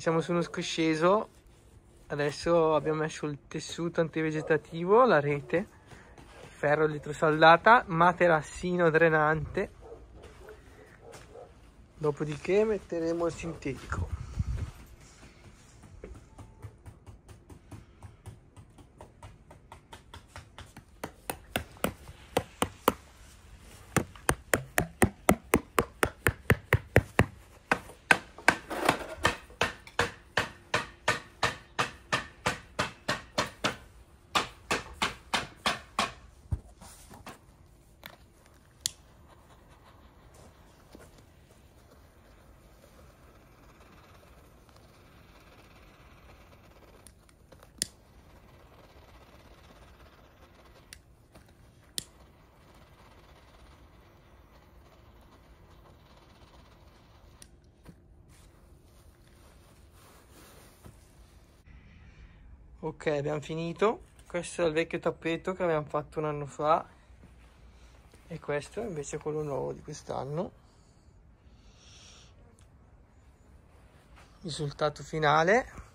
siamo su uno scosceso adesso abbiamo messo il tessuto antivegetativo la rete ferro elettrosaldata materassino drenante dopodiché metteremo il sintetico ok abbiamo finito questo è il vecchio tappeto che avevamo fatto un anno fa e questo invece è quello nuovo di quest'anno risultato finale